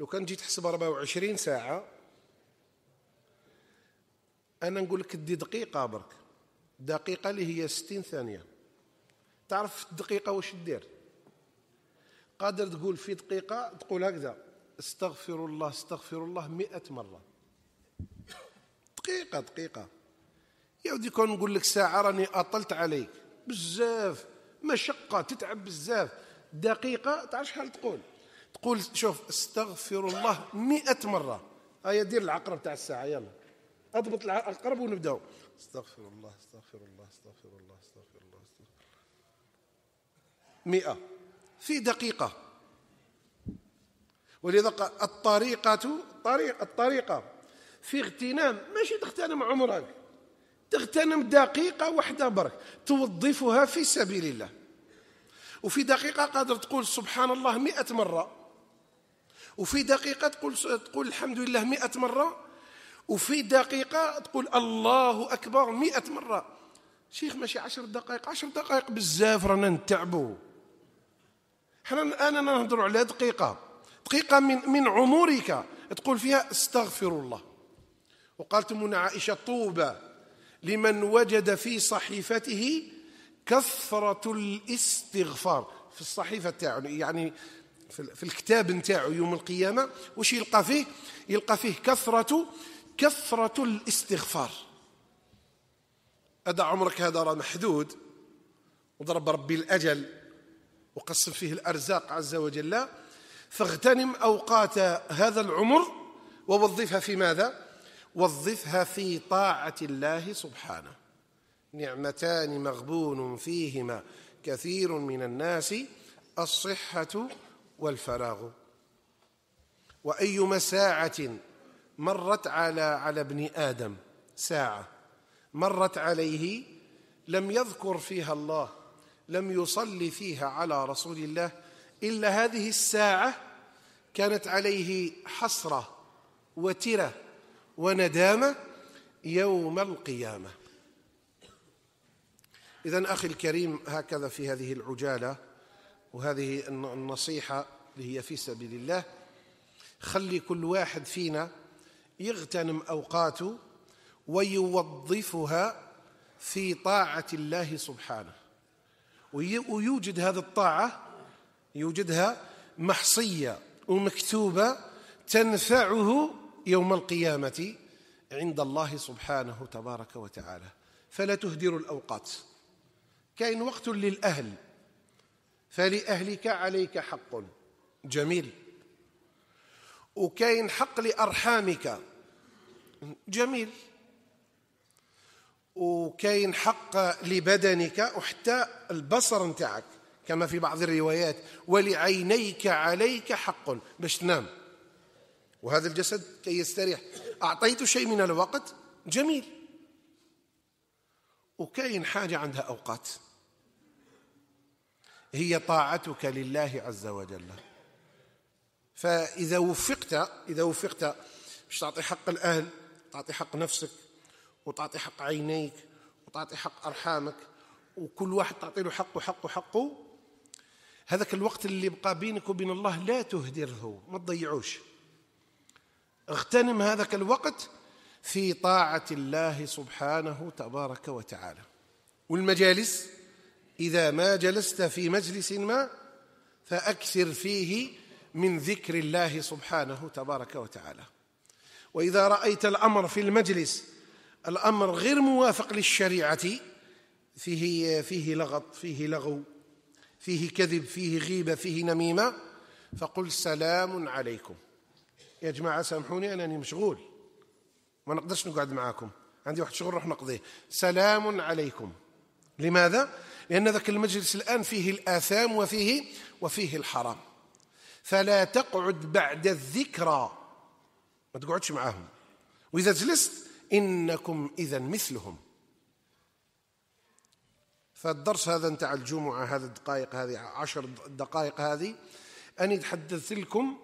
لو كان جيت تحسب 24 ساعة أنا نقول لك دي دقيقة برك دقيقة اللي هي 60 ثانية تعرف الدقيقة واش دير قادر تقول في دقيقة تقول هكذا استغفر الله استغفر الله مئة مرة دقيقة دقيقة يا ودي كون نقول لك ساعة راني أطلت عليك بزاف مشقة تتعب بزاف دقيقة تعرف شحال تقول تقول شوف استغفر الله مئة مرة هيا دير العقرب تاع الساعة يلا اضبط العقرب ونبداو استغفر الله استغفر الله استغفر الله استغفر الله استغفر مئة في دقيقة ولذا الطريقة طريق الطريقة في اغتنام ماشي تغتنم عمرك تغتنم دقيقة واحدة برك توظفها في سبيل الله وفي دقيقة قادر تقول سبحان الله مئة مرة وفي دقيقة تقول تقول الحمد لله مئة مرة وفي دقيقة تقول الله أكبر مئة مرة شيخ ماشي عشر دقائق عشر دقائق بزاف رانا نتعبوا حنا الآن أنا على دقيقة دقيقة من من عمرك تقول فيها استغفر الله وقالت منى عائشة طوبى لمن وجد في صحيفته كثرة الاستغفار في الصحيفة تاعو يعني في الكتاب نتاعو يوم القيامه واش يلقى فيه يلقى فيه كثره كثره الاستغفار هذا عمرك هذا راه محدود وضرب ربي الاجل وقسم فيه الارزاق عز وجل فاغتنم اوقات هذا العمر ووظفها في ماذا وظفها في طاعه الله سبحانه نعمتان مغبون فيهما كثير من الناس الصحه والفراغ وأيما ساعة مرت على على ابن آدم ساعة مرت عليه لم يذكر فيها الله لم يصلي فيها على رسول الله إلا هذه الساعة كانت عليه حسرة وترة وندامة يوم القيامة إذا أخي الكريم هكذا في هذه العجالة وهذه النصيحة اللي هي في سبيل الله خلي كل واحد فينا يغتنم أوقاته ويوظفها في طاعة الله سبحانه ويوجد هذه الطاعة يوجدها محصية ومكتوبة تنفعه يوم القيامة عند الله سبحانه تبارك وتعالى فلا تهدر الأوقات كاين وقت للأهل فلأهلك عليك حق جميل وكاين حق لأرحامك جميل وكاين حق لبدنك وحتى البصر نتاعك كما في بعض الروايات ولعينيك عليك حق باش تنام وهذا الجسد كي يستريح أعطيت شيء من الوقت جميل وكاين حاجة عندها أوقات هي طاعتك لله عز وجل فإذا وفقت إذا وفقت باش تعطي حق الأهل تعطي حق نفسك وتعطي حق عينيك وتعطي حق أرحامك وكل واحد تعطي له حقه حقه حقه هذاك الوقت اللي بقى بينك وبين الله لا تهدره ما تضيعوش اغتنم هذاك الوقت في طاعة الله سبحانه تبارك وتعالى والمجالس إذا ما جلست في مجلس ما فأكثر فيه من ذكر الله سبحانه تبارك وتعالى وإذا رأيت الأمر في المجلس الأمر غير موافق للشريعة فيه فيه لغط فيه لغو فيه كذب فيه غيبة فيه نميمة فقل سلام عليكم يا جماعة سامحوني أنني مشغول ما نقدرش نقعد معاكم عندي واحد شغل روح نقضيه سلام عليكم لماذا؟ لأن ذاك المجلس الآن فيه الآثام وفيه وفيه الحرام فلا تقعد بعد الذكرى ما تقعدش معاهم وإذا جلست إنكم إذا مثلهم فالدرس هذا نتاع الجمعة هذا الدقائق هذه عشر دقائق هذه أنا تحدثت لكم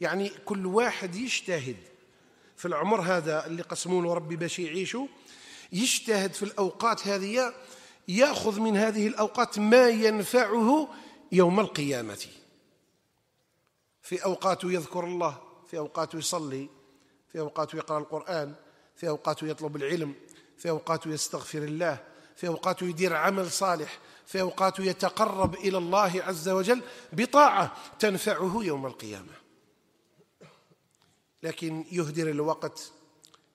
يعني كل واحد يجتهد في العمر هذا اللي قسموا ربي باش يعيشوا يجتهد في الأوقات هذه ياخذ من هذه الاوقات ما ينفعه يوم القيامه في اوقات يذكر الله في اوقات يصلي في اوقات يقرا القران في اوقات يطلب العلم في اوقات يستغفر الله في اوقات يدير عمل صالح في اوقات يتقرب الى الله عز وجل بطاعه تنفعه يوم القيامه لكن يهدر الوقت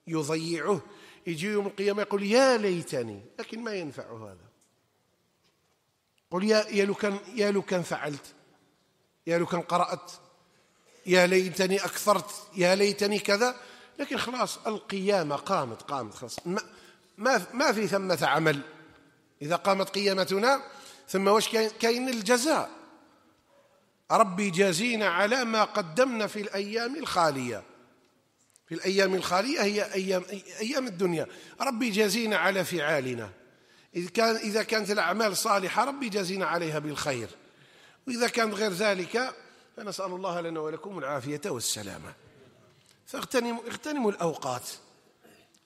يضيعه يجي يوم القيامة يقول يا ليتني لكن ما ينفع هذا قل يا يا لو كان يا لو كان فعلت يا لو كان قرأت يا ليتني أكثرت يا ليتني كذا لكن خلاص القيامة قامت قامت خلاص ما ما, ما في ثمة عمل إذا قامت قيامتنا ثم واش كاين الجزاء ربي جازينا على ما قدمنا في الأيام الخالية في الأيام الخالية هي أيام, أيام الدنيا ربي جازينا على فعالنا إذا, كان إذا كانت الأعمال صالحة ربي جازينا عليها بالخير وإذا كان غير ذلك فنسأل الله لنا ولكم العافية والسلامة فاغتنموا اغتنموا الأوقات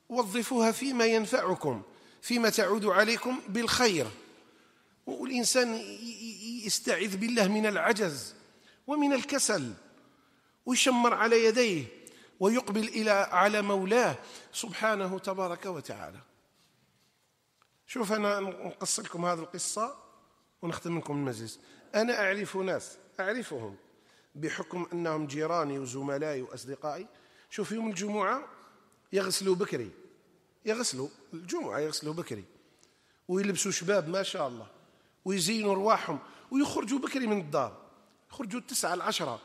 وظفوها فيما ينفعكم فيما تعود عليكم بالخير والإنسان يستعذ بالله من العجز ومن الكسل ويشمر على يديه ويقبل إلى على مولاه سبحانه تبارك وتعالى شوف أنا نقص لكم هذه القصة ونختم لكم المجلس أنا أعرف ناس أعرفهم بحكم أنهم جيراني وزملائي وأصدقائي شوف يوم الجمعة يغسلوا بكري يغسلوا الجمعة يغسلوا بكري ويلبسوا شباب ما شاء الله ويزينوا رواحهم ويخرجوا بكري من الدار يخرجوا التسعة العشرة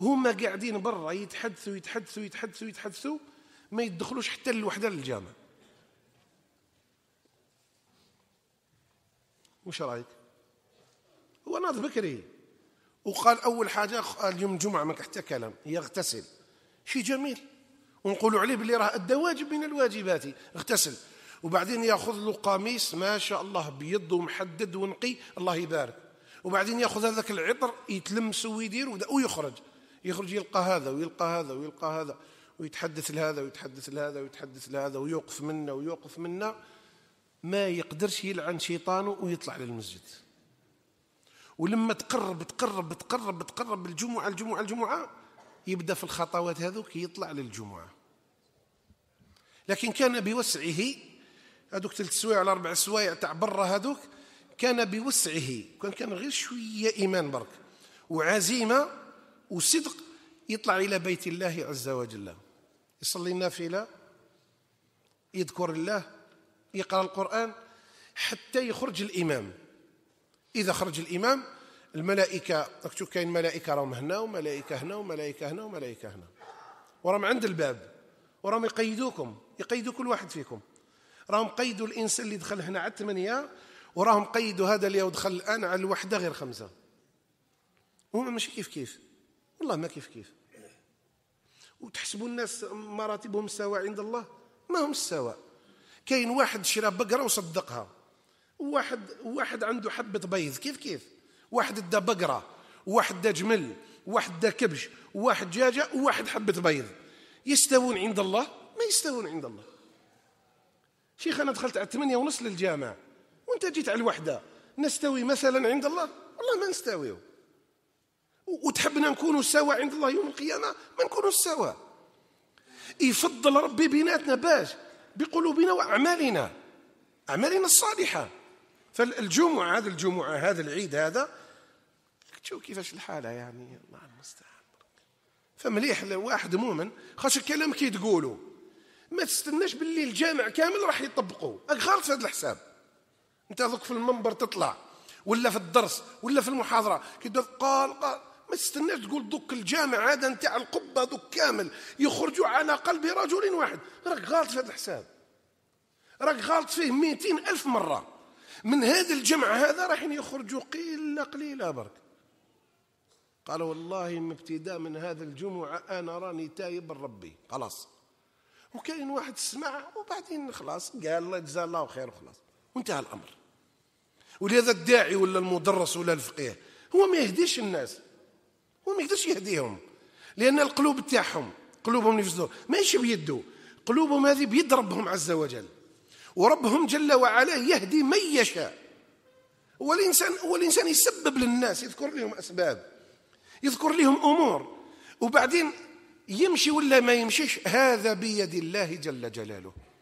هما قاعدين برا يتحدثوا يتحدثوا يتحدثوا يتحدثوا ما يدخلوش حتى الوحده للجامع وش رايك هو ناض بكري وقال اول حاجه اليوم جمعه ما حتى كلام يغتسل شيء جميل ونقولوا عليه باللي راه ادى واجب من الواجبات اغتسل وبعدين ياخذ له قميص ما شاء الله بيض ومحدد ونقي الله يبارك وبعدين ياخذ هذاك العطر يتلمس ويدير ويخرج يخرج يلقى هذا ويلقى هذا ويلقى هذا ويتحدث لهذا ويتحدث لهذا ويتحدث لهذا ويوقف منا ويوقف منا ما يقدرش يلعن شيطانه ويطلع للمسجد ولما تقرب تقرب تقرب تقرب الجمعة الجمعة الجمعة يبدأ في الخطوات هذوك يطلع للجمعة لكن كان بوسعه هذوك ثلاث سوايع على أربع سوايع تاع برا هذوك كان بوسعه كان كان غير شوية إيمان برك وعزيمة وصدق يطلع إلى بيت الله عز وجل يصلي النافلة يذكر الله يقرأ القرآن حتى يخرج الإمام إذا خرج الإمام الملائكة مكتوب كاين ملائكة راهم هنا وملائكة هنا وملائكة هنا وملائكة هنا وراهم عند الباب وراهم يقيدوكم يقيدوا كل واحد فيكم راهم قيدوا الإنسان اللي دخل هنا على الثمانية وراهم قيدوا هذا اللي دخل الآن على الوحدة غير خمسة هما ماشي كيف كيف والله ما كيف كيف وتحسبوا الناس مراتبهم سواء عند الله ما هم سواء كاين واحد شرا بقرة وصدقها واحد واحد عنده حبة بيض كيف كيف واحد دا بقرة واحد دا جمل واحد دا كبش واحد دجاجة وواحد حبة بيض يستوون عند الله ما يستوون عند الله شيخ أنا دخلت على 8 ونص للجامع وأنت جيت على الوحدة نستوي مثلا عند الله والله ما نستويه وتحبنا نكونوا سوا عند الله يوم القيامة ما نكونوا سوا يفضل ربي بيناتنا باش بقلوبنا وأعمالنا أعمالنا الصالحة فالجمعة هذا الجمعة هذا العيد هذا شوف كيفاش الحالة يعني الله المستعان فمليح الواحد مؤمن خاطر الكلام كي تقولوا ما تستناش باللي الجامع كامل راح يطبقوا راك غلط في هذا الحساب انت في المنبر تطلع ولا في الدرس ولا في المحاضره كي قال قال ما تستناش تقول دوك الجامع هذا نتاع القبه دوك كامل يخرجوا على قلب رجل واحد راك غالط في هذا الحساب راك غالط فيه 200 ألف مرة من هذا الجمع هذا راح يخرجوا قلة قليلة برك قال والله من ابتداء من هذا الجمعة أنا راني تايب لربي خلاص وكاين واحد سمع وبعدين خلاص قال الله جزاه الله خير وخلاص وانتهى الأمر ولهذا الداعي ولا المدرس ولا الفقيه هو ما يهديش الناس هو ما يقدرش يهديهم لأن القلوب تاعهم قلوبهم اللي في ماشي بيده قلوبهم هذه بيد ربهم عز وجل وربهم جل وعلا يهدي من يشاء والإنسان والإنسان يسبب للناس يذكر لهم أسباب يذكر لهم أمور وبعدين يمشي ولا ما يمشيش هذا بيد الله جل جلاله